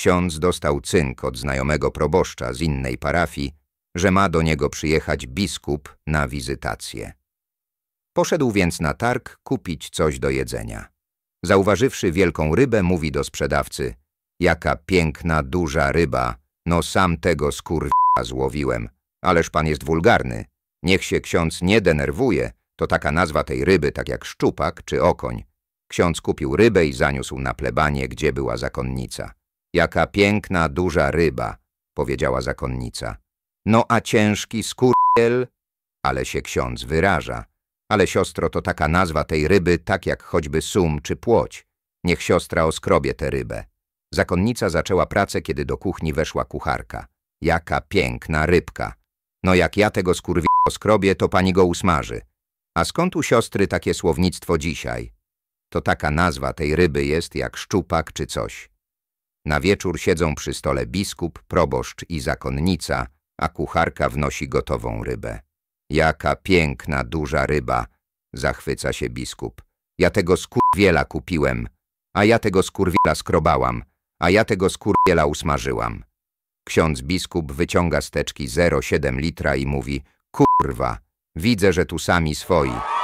Ksiądz dostał cynk od znajomego proboszcza z innej parafii, że ma do niego przyjechać biskup na wizytację. Poszedł więc na targ kupić coś do jedzenia. Zauważywszy wielką rybę, mówi do sprzedawcy – jaka piękna, duża ryba, no sam tego skurwia złowiłem, ależ pan jest wulgarny. Niech się ksiądz nie denerwuje, to taka nazwa tej ryby, tak jak szczupak czy okoń. Ksiądz kupił rybę i zaniósł na plebanie, gdzie była zakonnica. Jaka piękna, duża ryba, powiedziała zakonnica. No a ciężki skurwiel, ale się ksiądz wyraża. Ale siostro, to taka nazwa tej ryby, tak jak choćby sum czy płoć. Niech siostra oskrobie tę rybę. Zakonnica zaczęła pracę, kiedy do kuchni weszła kucharka. Jaka piękna rybka. No jak ja tego skurwi oskrobię, to pani go usmaży. A skąd u siostry takie słownictwo dzisiaj? To taka nazwa tej ryby jest jak szczupak czy coś. Na wieczór siedzą przy stole biskup, proboszcz i zakonnica, a kucharka wnosi gotową rybę. Jaka piękna, duża ryba, zachwyca się biskup. Ja tego skurwiela kupiłem, a ja tego skurwiela skrobałam, a ja tego skurwiela usmażyłam. Ksiądz biskup wyciąga steczki 0,7 litra i mówi, kurwa, widzę, że tu sami swoi.